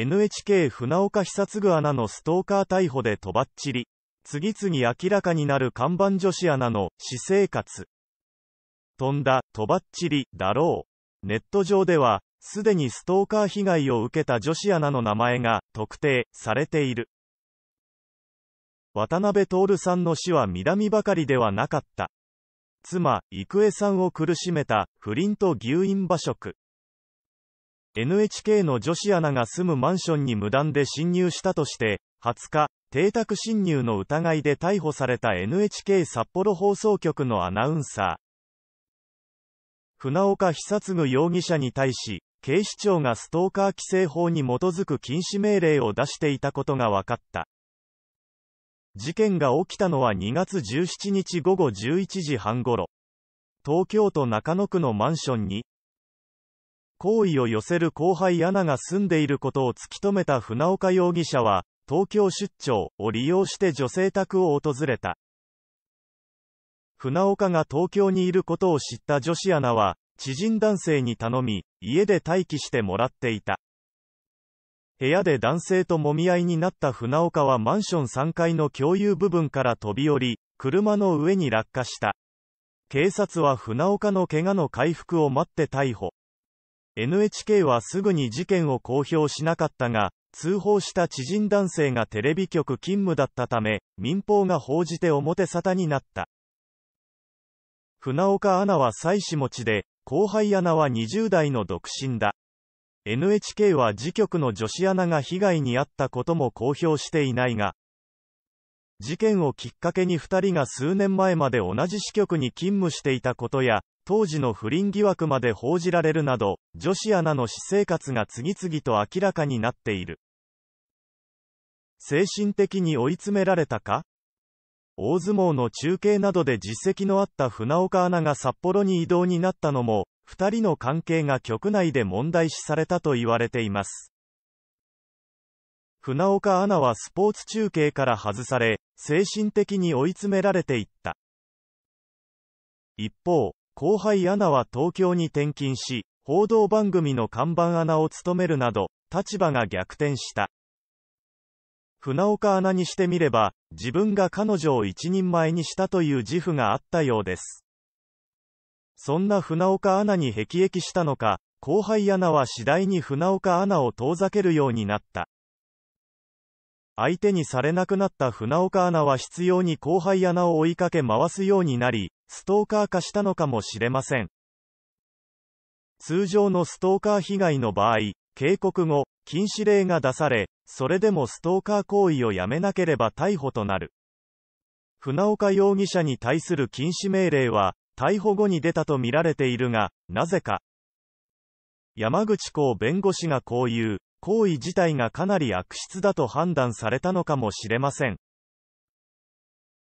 NHK 船岡久嗣アナのストーカー逮捕でとばっちり。次々明らかになる看板女子アナの私生活。飛んだ、とばっちり、だろう。ネット上では、すでにストーカー被害を受けた女子アナの名前が特定されている。渡辺徹さんの死は南ばかりではなかった。妻、郁恵さんを苦しめた不倫と牛飲馬食。NHK の女子アナが住むマンションに無断で侵入したとして、20日、邸宅侵入の疑いで逮捕された NHK 札幌放送局のアナウンサー。船岡久嗣容疑者に対し、警視庁がストーカー規制法に基づく禁止命令を出していたことが分かった。事件が起きたのは2月17日午後11時半ごろ。東京都中野区のマンションに、好意を寄せる後輩アナが住んでいることを突き止めた船岡容疑者は、東京出張を利用して女性宅を訪れた。船岡が東京にいることを知った女子アナは、知人男性に頼み、家で待機してもらっていた。部屋で男性と揉み合いになった船岡はマンション3階の共有部分から飛び降り、車の上に落下した。警察は船岡の怪我の回復を待って逮捕。NHK はすぐに事件を公表しなかったが、通報した知人男性がテレビ局勤務だったため、民放が報じて表沙汰になった。船岡アナは妻子持ちで、後輩アナは20代の独身だ。NHK は次局の女子アナが被害に遭ったことも公表していないが、事件をきっかけに2人が数年前まで同じ支局に勤務していたことや、当時の不倫疑惑まで報じられるなど、女子アナの私生活が次々と明らかになっている。精神的に追い詰められたか大相撲の中継などで実績のあった船岡アナが札幌に異動になったのも、二人の関係が局内で問題視されたと言われています。船岡アナはスポーツ中継から外され、精神的に追い詰められていった。一方、後輩アナは東京に転勤し、報道番組の看板アナを務めるなど、立場が逆転した。船岡アナにしてみれば、自分が彼女を一人前にしたという自負があったようです。そんな船岡アナに辟易したのか、後輩アナは次第に船岡アナを遠ざけるようになった。相手にされなくなった船岡アナは執要に後輩アナを追いかけ回すようになり、ストーカー化したのかもしれません。通常のストーカー被害の場合、警告後、禁止令が出され、それでもストーカー行為をやめなければ逮捕となる。船岡容疑者に対する禁止命令は、逮捕後に出たとみられているが、なぜか。山口公弁護士がこう言う。行為自体がかなり悪質だと判断されたのかもしれません。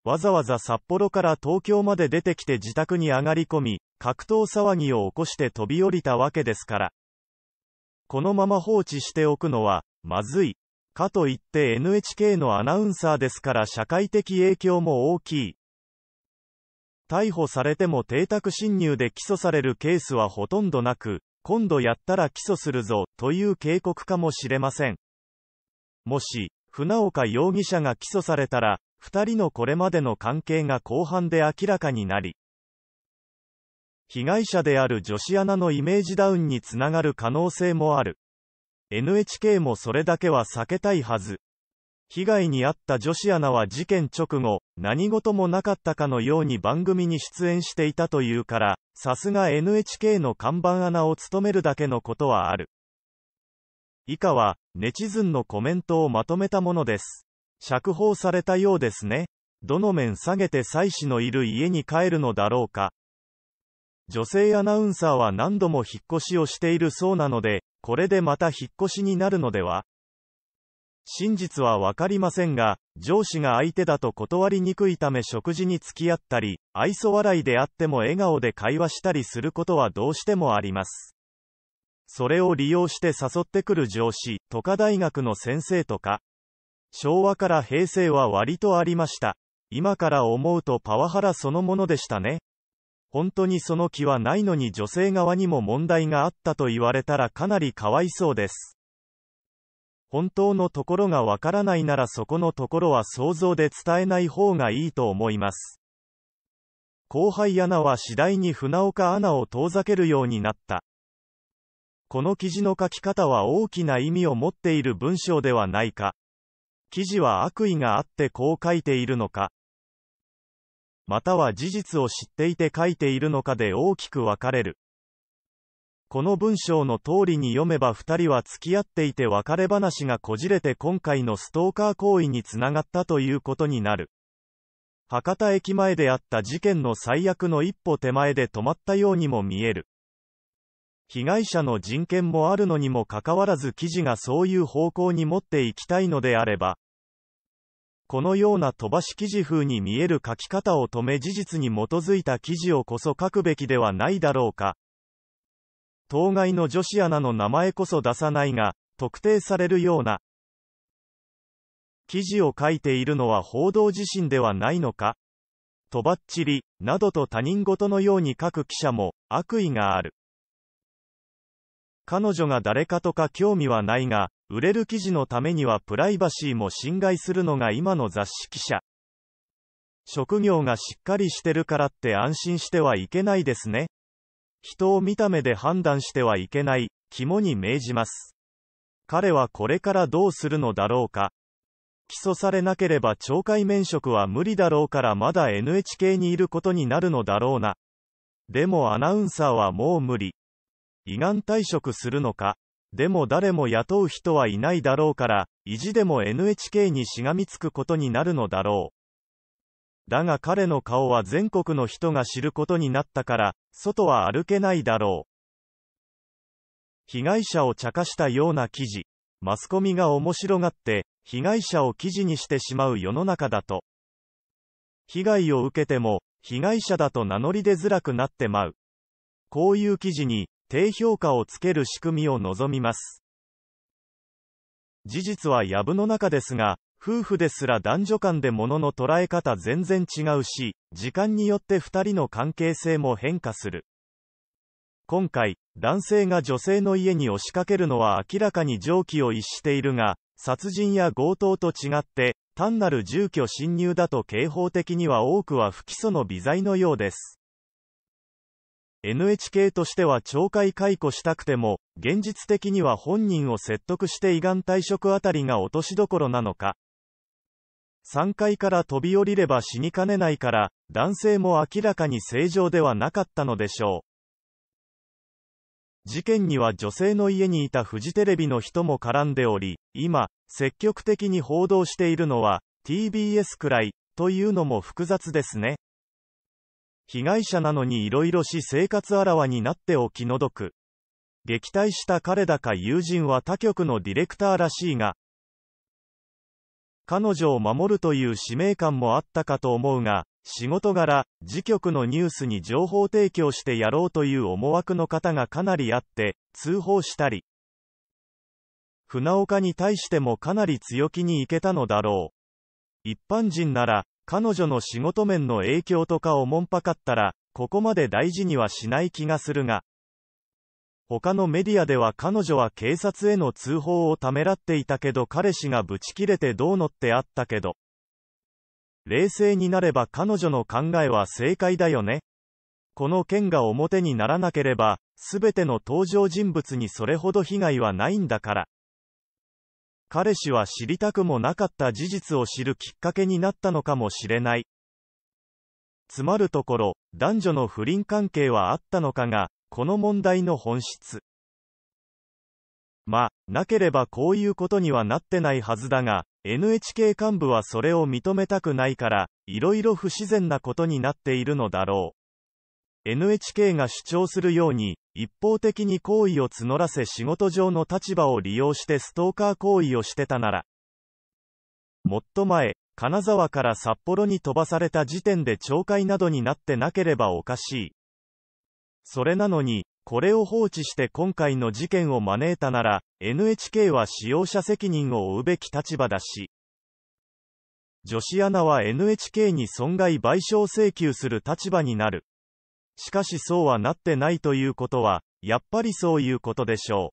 わざわざ札幌から東京まで出てきて自宅に上がり込み、格闘騒ぎを起こして飛び降りたわけですから。このまま放置しておくのは、まずい。かといって NHK のアナウンサーですから社会的影響も大きい。逮捕されても邸宅侵入で起訴されるケースはほとんどなく、今度やったら起訴するぞ、という警告かもしれません。もし、船岡容疑者が起訴されたら、二人のこれまでの関係が後半で明らかになり、被害者である女子アナのイメージダウンにつながる可能性もある。NHK もそれだけは避けたいはず。被害に遭った女子アナは事件直後、何事もなかったかのように番組に出演していたというから、さすが NHK の看板アナを務めるだけのことはある。以下は、ネチズンのコメントをまとめたものです。釈放されたようですね。どの面下げて妻子のいる家に帰るのだろうか。女性アナウンサーは何度も引っ越しをしているそうなので、これでまた引っ越しになるのでは真実はわかりませんが、上司が相手だと断りにくいため食事に付き合ったり、愛想笑いであっても笑顔で会話したりすることはどうしてもあります。それを利用して誘ってくる上司、とか大学の先生とか、昭和から平成は割とありました。今から思うとパワハラそのものでしたね。本当にその気はないのに女性側にも問題があったと言われたらかなりかわいそうです。本当のところがわからないならそこのところは想像で伝えない方がいいと思います。後輩アナは次第に船岡アナを遠ざけるようになった。この記事の書き方は大きな意味を持っている文章ではないか。記事は悪意があってこう書いているのか。または事実を知っていて書いているのかで大きく分かれる。この文章の通りに読めば2人は付き合っていて別れ話がこじれて今回のストーカー行為につながったということになる。博多駅前であった事件の最悪の一歩手前で止まったようにも見える。被害者の人権もあるのにもかかわらず記事がそういう方向に持っていきたいのであれば、このような飛ばし記事風に見える書き方を止め事実に基づいた記事をこそ書くべきではないだろうか。当該の女子アナの名前こそ出さないが、特定されるような、記事を書いているのは報道自身ではないのかとばっちり、などと他人事のように書く記者も、悪意がある。彼女が誰かとか興味はないが、売れる記事のためにはプライバシーも侵害するのが今の雑誌記者。職業がしっかりしてるからって安心してはいけないですね。人を見た目で判断してはいけない、肝に銘じます。彼はこれからどうするのだろうか。起訴されなければ懲戒免職は無理だろうからまだ NHK にいることになるのだろうな。でもアナウンサーはもう無理。胃がん退職するのか。でも誰も雇う人はいないだろうから、意地でも NHK にしがみつくことになるのだろう。だが彼の顔は全国の人が知ることになったから、外は歩けないだろう。被害者を茶化したような記事。マスコミが面白がって、被害者を記事にしてしまう世の中だと。被害を受けても、被害者だと名乗り出づらくなってまう。こういう記事に、低評価をつける仕組みを望みます。事実は藪の中ですが、夫婦ですら男女間で物の捉え方全然違うし、時間によって二人の関係性も変化する。今回、男性が女性の家に押しかけるのは明らかに常軌を逸しているが、殺人や強盗と違って、単なる住居侵入だと刑法的には多くは不起訴の微罪のようです。NHK としては懲戒解雇したくても、現実的には本人を説得して依願退職あたりが落としどころなのか、3階から飛び降りれば死にかねないから、男性も明らかに正常ではなかったのでしょう。事件には女性の家にいたフジテレビの人も絡んでおり、今、積極的に報道しているのは、TBS くらい、というのも複雑ですね。被害者なのに色々し生活あらわになってお気の毒。撃退した彼だか友人は他局のディレクターらしいが、彼女を守るという使命感もあったかと思うが、仕事柄、自局のニュースに情報提供してやろうという思惑の方がかなりあって、通報したり、船岡に対してもかなり強気にいけたのだろう。一般人なら、彼女の仕事面の影響とかをもんぱかったら、ここまで大事にはしない気がするが、他のメディアでは彼女は警察への通報をためらっていたけど彼氏がブチ切れてどうのってあったけど。冷静になれば彼女の考えは正解だよね。この件が表にならなければ、すべての登場人物にそれほど被害はないんだから。彼氏は知りたくもなかった事実を知るきっかけになったのかもしれない。つまるところ、男女の不倫関係はあったのかが、この問題の本質。ま、なければこういうことにはなってないはずだが、NHK 幹部はそれを認めたくないから、いろいろ不自然なことになっているのだろう。NHK が主張するように、一方的に好意を募らせ仕事上の立場を利用してストーカー行為をしてたなら。もっと前、金沢から札幌に飛ばされた時点で懲戒などになってなければおかしい。それなのに、これを放置して今回の事件を招いたなら、NHK は使用者責任を負うべき立場だし、女子アナは NHK に損害賠償請求する立場になる。しかしそうはなってないということは、やっぱりそういうことでしょう。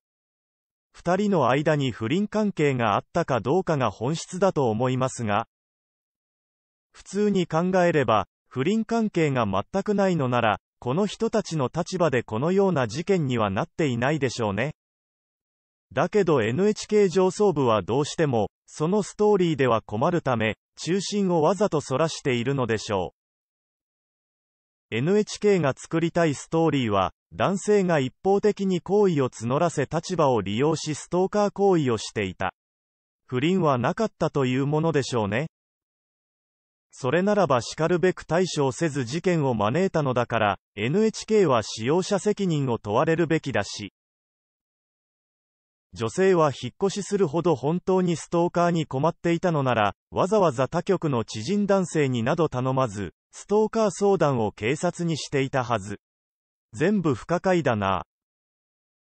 二人の間に不倫関係があったかどうかが本質だと思いますが、普通に考えれば、不倫関係が全くないのなら、この人たちの立場でこのような事件にはなっていないでしょうね。だけど NHK 上層部はどうしても、そのストーリーでは困るため、中心をわざと反らしているのでしょう。NHK が作りたいストーリーは、男性が一方的に好意を募らせ立場を利用しストーカー行為をしていた。不倫はなかったというものでしょうね。それならばしかるべく対処をせず事件を招いたのだから、NHK は使用者責任を問われるべきだし。女性は引っ越しするほど本当にストーカーに困っていたのなら、わざわざ他局の知人男性になど頼まず、ストーカー相談を警察にしていたはず。全部不可解だな。